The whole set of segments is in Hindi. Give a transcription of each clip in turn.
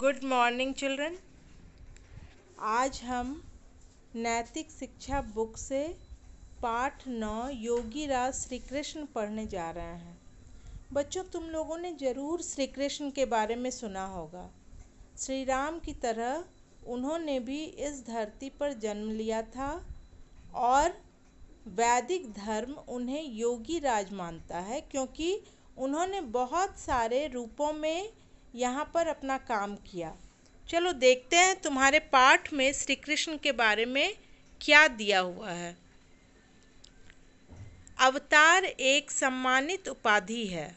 गुड मॉर्निंग चिल्ड्रन आज हम नैतिक शिक्षा बुक से पाठ नौ योगी राज श्री कृष्ण पढ़ने जा रहे हैं बच्चों तुम लोगों ने ज़रूर श्री कृष्ण के बारे में सुना होगा श्री राम की तरह उन्होंने भी इस धरती पर जन्म लिया था और वैदिक धर्म उन्हें योगी राज मानता है क्योंकि उन्होंने बहुत सारे रूपों में यहाँ पर अपना काम किया चलो देखते हैं तुम्हारे पाठ में श्री कृष्ण के बारे में क्या दिया हुआ है अवतार एक सम्मानित उपाधि है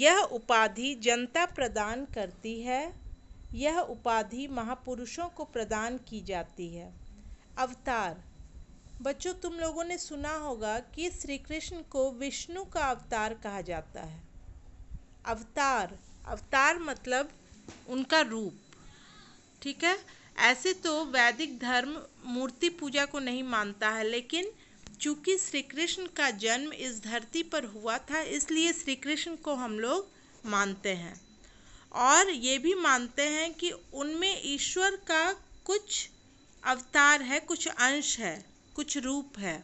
यह उपाधि जनता प्रदान करती है यह उपाधि महापुरुषों को प्रदान की जाती है अवतार बच्चों तुम लोगों ने सुना होगा कि श्री कृष्ण को विष्णु का अवतार कहा जाता है अवतार अवतार मतलब उनका रूप ठीक है ऐसे तो वैदिक धर्म मूर्ति पूजा को नहीं मानता है लेकिन चूंकि श्री कृष्ण का जन्म इस धरती पर हुआ था इसलिए श्री कृष्ण को हम लोग मानते हैं और ये भी मानते हैं कि उनमें ईश्वर का कुछ अवतार है कुछ अंश है कुछ रूप है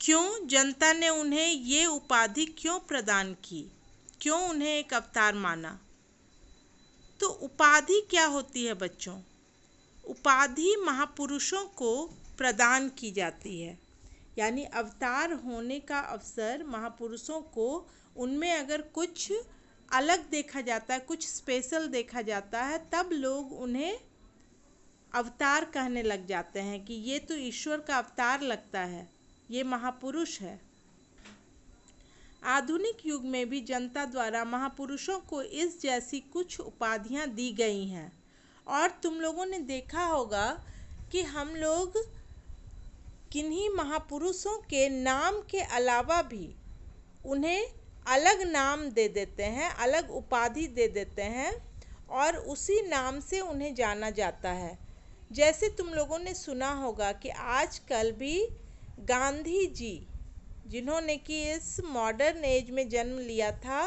क्यों जनता ने उन्हें ये उपाधि क्यों प्रदान की क्यों उन्हें एक अवतार माना तो उपाधि क्या होती है बच्चों उपाधि महापुरुषों को प्रदान की जाती है यानी अवतार होने का अवसर महापुरुषों को उनमें अगर कुछ अलग देखा जाता है कुछ स्पेशल देखा जाता है तब लोग उन्हें अवतार कहने लग जाते हैं कि ये तो ईश्वर का अवतार लगता है ये महापुरुष है आधुनिक युग में भी जनता द्वारा महापुरुषों को इस जैसी कुछ उपाधियाँ दी गई हैं और तुम लोगों ने देखा होगा कि हम लोग किन्हीं महापुरुषों के नाम के अलावा भी उन्हें अलग नाम दे देते हैं अलग उपाधि दे देते हैं और उसी नाम से उन्हें जाना जाता है जैसे तुम लोगों ने सुना होगा कि आजकल भी गांधी जी जिन्होंने कि इस मॉडर्न एज में जन्म लिया था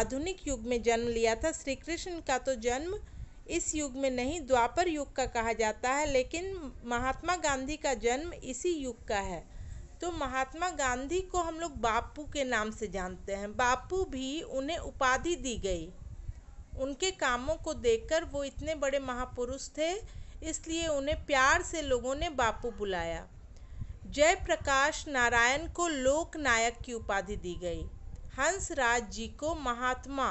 आधुनिक युग में जन्म लिया था श्री कृष्ण का तो जन्म इस युग में नहीं द्वापर युग का कहा जाता है लेकिन महात्मा गांधी का जन्म इसी युग का है तो महात्मा गांधी को हम लोग बापू के नाम से जानते हैं बापू भी उन्हें उपाधि दी गई उनके कामों को देखकर वो इतने बड़े महापुरुष थे इसलिए उन्हें प्यार से लोगों ने बापू बुलाया जयप्रकाश नारायण को लोक नायक की उपाधि दी गई हंसराज जी को महात्मा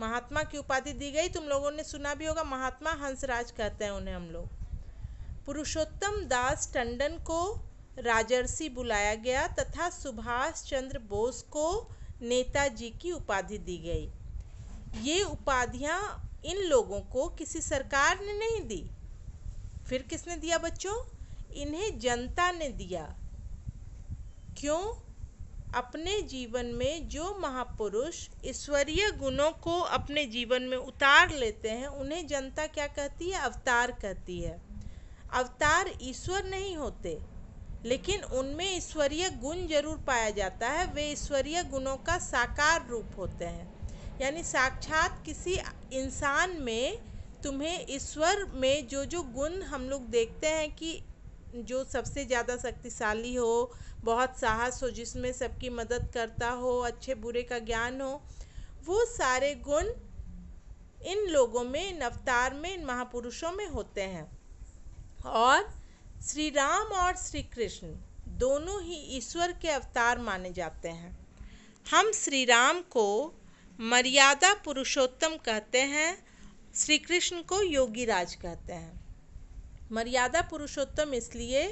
महात्मा की उपाधि दी गई तुम लोगों ने सुना भी होगा महात्मा हंसराज कहते हैं उन्हें हम लोग पुरुषोत्तम दास टंडन को राजर्षि बुलाया गया तथा सुभाष चंद्र बोस को नेताजी की उपाधि दी गई ये उपाधियाँ इन लोगों को किसी सरकार ने नहीं दी फिर किसने दिया बच्चों इन्हें जनता ने दिया क्यों अपने जीवन में जो महापुरुष ईश्वरीय गुणों को अपने जीवन में उतार लेते हैं उन्हें जनता क्या कहती है अवतार कहती है अवतार ईश्वर नहीं होते लेकिन उनमें ईश्वरीय गुण जरूर पाया जाता है वे ईश्वरीय गुणों का साकार रूप होते हैं यानी साक्षात किसी इंसान में तुम्हें ईश्वर में जो जो गुण हम लोग देखते हैं कि जो सबसे ज़्यादा शक्तिशाली हो बहुत साहस हो जिसमें सबकी मदद करता हो अच्छे बुरे का ज्ञान हो वो सारे गुण इन लोगों में इन अवतार में इन महापुरुषों में होते हैं और श्री राम और श्री कृष्ण दोनों ही ईश्वर के अवतार माने जाते हैं हम श्री राम को मर्यादा पुरुषोत्तम कहते हैं श्री कृष्ण को योगी राज कहते हैं मर्यादा पुरुषोत्तम इसलिए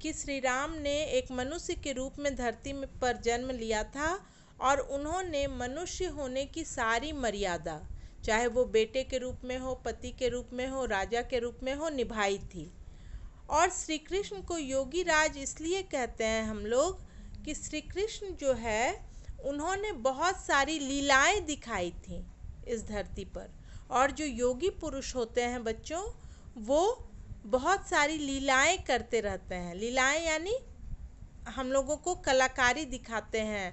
कि श्री राम ने एक मनुष्य के रूप में धरती पर जन्म लिया था और उन्होंने मनुष्य होने की सारी मर्यादा चाहे वो बेटे के रूप में हो पति के रूप में हो राजा के रूप में हो निभाई थी और श्री कृष्ण को योगी राज इसलिए कहते हैं हम लोग कि श्री कृष्ण जो है उन्होंने बहुत सारी लीलाएं दिखाई थी इस धरती पर और जो योगी पुरुष होते हैं बच्चों वो बहुत सारी लीलाएं करते रहते हैं लीलाएं यानी हम लोगों को कलाकारी दिखाते हैं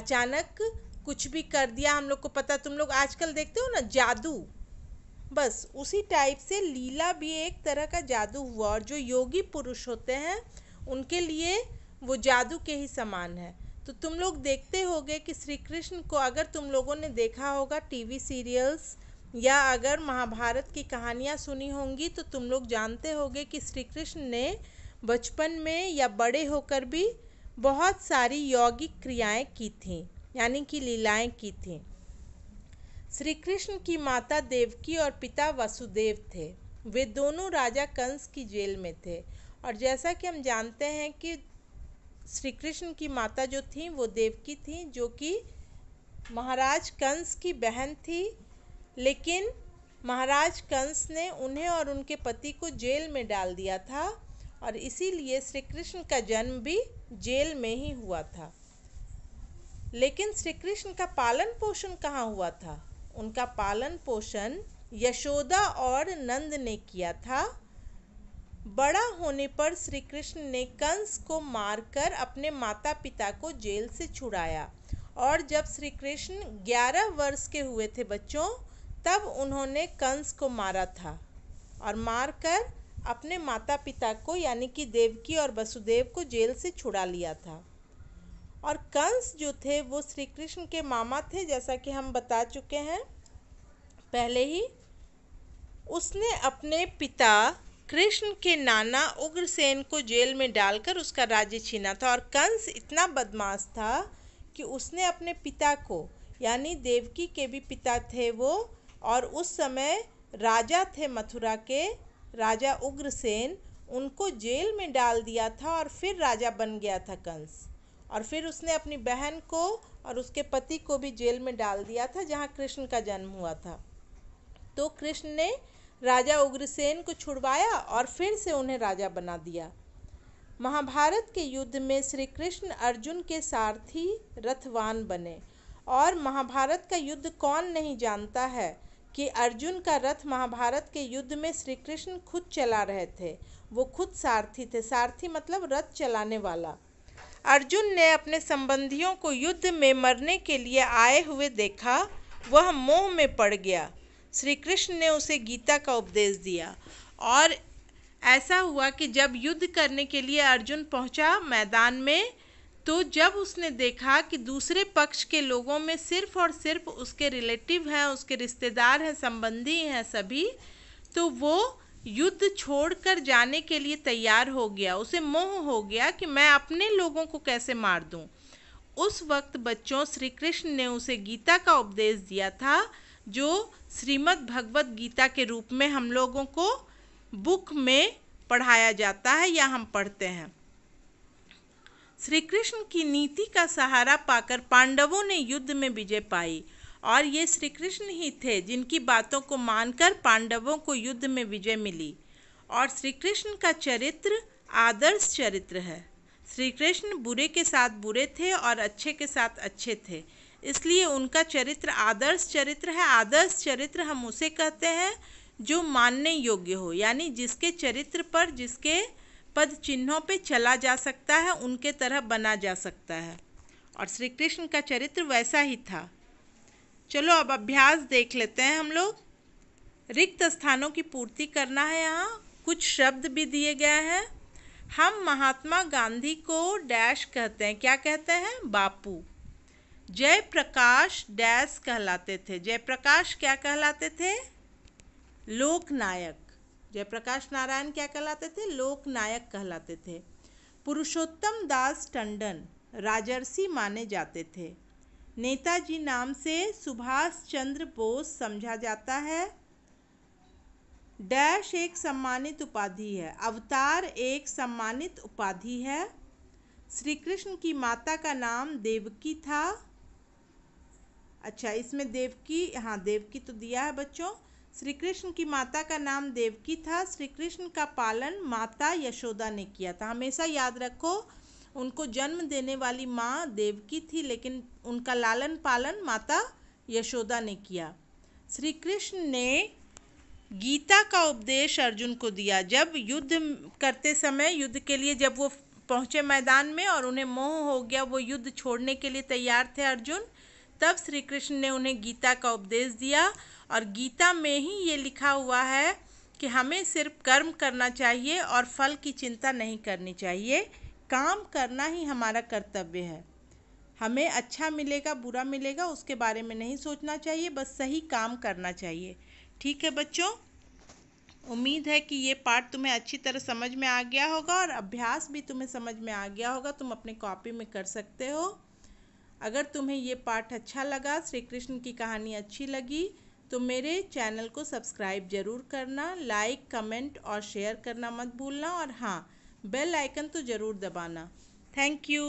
अचानक कुछ भी कर दिया हम लोग को पता तुम लोग आजकल देखते हो ना जादू बस उसी टाइप से लीला भी एक तरह का जादू हुआ और जो योगी पुरुष होते हैं उनके लिए वो जादू के ही समान है तो तुम लोग देखते होगे कि श्री कृष्ण को अगर तुम लोगों ने देखा होगा टीवी सीरियल्स या अगर महाभारत की कहानियाँ सुनी होंगी तो तुम लोग जानते होगे कि श्री कृष्ण ने बचपन में या बड़े होकर भी बहुत सारी यौगिक क्रियाएं की थीं यानी कि लीलाएं की थीं श्री कृष्ण की माता देवकी और पिता वसुदेव थे वे दोनों राजा कंस की जेल में थे और जैसा कि हम जानते हैं कि श्री कृष्ण की माता जो थी वो देवकी थी जो कि महाराज कंस की बहन थी लेकिन महाराज कंस ने उन्हें और उनके पति को जेल में डाल दिया था और इसीलिए श्री कृष्ण का जन्म भी जेल में ही हुआ था लेकिन श्री कृष्ण का पालन पोषण कहाँ हुआ था उनका पालन पोषण यशोदा और नंद ने किया था बड़ा होने पर श्री कृष्ण ने कंस को मारकर अपने माता पिता को जेल से छुड़ाया और जब श्री कृष्ण 11 वर्ष के हुए थे बच्चों तब उन्होंने कंस को मारा था और मारकर अपने माता पिता को यानी कि देवकी और वसुदेव को जेल से छुड़ा लिया था और कंस जो थे वो श्री कृष्ण के मामा थे जैसा कि हम बता चुके हैं पहले ही उसने अपने पिता कृष्ण के नाना उग्रसेन को जेल में डालकर उसका राज्य छीना था और कंस इतना बदमाश था कि उसने अपने पिता को यानी देवकी के भी पिता थे वो और उस समय राजा थे मथुरा के राजा उग्रसेन उनको जेल में डाल दिया था और फिर राजा बन गया था कंस और फिर उसने अपनी बहन को और उसके पति को भी जेल में डाल दिया था जहाँ कृष्ण का जन्म हुआ था तो कृष्ण ने राजा उग्रसेन को छुड़वाया और फिर से उन्हें राजा बना दिया महाभारत के युद्ध में श्री कृष्ण अर्जुन के सारथी रथवान बने और महाभारत का युद्ध कौन नहीं जानता है कि अर्जुन का रथ महाभारत के युद्ध में श्री कृष्ण खुद चला रहे थे वो खुद सारथी थे सारथी मतलब रथ चलाने वाला अर्जुन ने अपने संबंधियों को युद्ध में मरने के लिए आए हुए देखा वह मोह में पड़ गया श्री कृष्ण ने उसे गीता का उपदेश दिया और ऐसा हुआ कि जब युद्ध करने के लिए अर्जुन पहुंचा मैदान में तो जब उसने देखा कि दूसरे पक्ष के लोगों में सिर्फ और सिर्फ उसके रिलेटिव हैं उसके रिश्तेदार हैं संबंधी हैं सभी तो वो युद्ध छोड़कर जाने के लिए तैयार हो गया उसे मोह हो गया कि मैं अपने लोगों को कैसे मार दूं उस वक्त बच्चों श्री कृष्ण ने उसे गीता का उपदेश दिया था जो श्रीमद् भगवत गीता के रूप में हम लोगों को बुक में पढ़ाया जाता है या हम पढ़ते हैं श्री कृष्ण की नीति का सहारा पाकर पांडवों ने युद्ध में विजय पाई और ये श्री कृष्ण ही थे जिनकी बातों को मानकर पांडवों को युद्ध में विजय मिली और श्री कृष्ण का चरित्र आदर्श चरित्र है श्री कृष्ण बुरे के साथ बुरे थे और अच्छे के साथ अच्छे थे इसलिए उनका चरित्र आदर्श चरित्र है आदर्श चरित्र हम उसे कहते हैं जो मानने योग्य हो यानी जिसके चरित्र पर जिसके पद चिन्हों पे चला जा सकता है उनके तरह बना जा सकता है और श्री कृष्ण का चरित्र वैसा ही था चलो अब अभ्यास देख लेते हैं हम लोग रिक्त स्थानों की पूर्ति करना है यहाँ कुछ शब्द भी दिए गए हैं हम महात्मा गांधी को डैश कहते हैं क्या कहते हैं बापू जयप्रकाश डैश कहलाते थे जयप्रकाश क्या कहलाते थे लोकनायक जयप्रकाश नारायण क्या कहलाते थे लोक नायक कहलाते थे पुरुषोत्तम दास टंडन राजर्षि माने जाते थे नेताजी नाम से सुभाष चंद्र बोस समझा जाता है डैश एक सम्मानित उपाधि है अवतार एक सम्मानित उपाधि है श्री कृष्ण की माता का नाम देवकी था अच्छा इसमें देवकी हाँ देवकी तो दिया है बच्चों श्री कृष्ण की माता का नाम देवकी था श्री कृष्ण का पालन माता यशोदा ने किया था हमेशा याद रखो उनको जन्म देने वाली माँ देवकी थी लेकिन उनका लालन पालन माता यशोदा ने किया श्री कृष्ण ने गीता का उपदेश अर्जुन को दिया जब युद्ध करते समय युद्ध के लिए जब वो पहुँचे मैदान में और उन्हें मोह हो गया वो युद्ध छोड़ने के लिए तैयार थे अर्जुन तब श्री कृष्ण ने उन्हें गीता का उपदेश दिया और गीता में ही ये लिखा हुआ है कि हमें सिर्फ कर्म करना चाहिए और फल की चिंता नहीं करनी चाहिए काम करना ही हमारा कर्तव्य है हमें अच्छा मिलेगा बुरा मिलेगा उसके बारे में नहीं सोचना चाहिए बस सही काम करना चाहिए ठीक है बच्चों उम्मीद है कि ये पार्ट तुम्हें अच्छी तरह समझ में आ गया होगा और अभ्यास भी तुम्हें समझ में आ गया होगा तुम अपने कॉपी में कर सकते हो अगर तुम्हें ये पाठ अच्छा लगा श्री कृष्ण की कहानी अच्छी लगी तो मेरे चैनल को सब्सक्राइब जरूर करना लाइक कमेंट और शेयर करना मत भूलना और हाँ बेल आइकन तो ज़रूर दबाना थैंक यू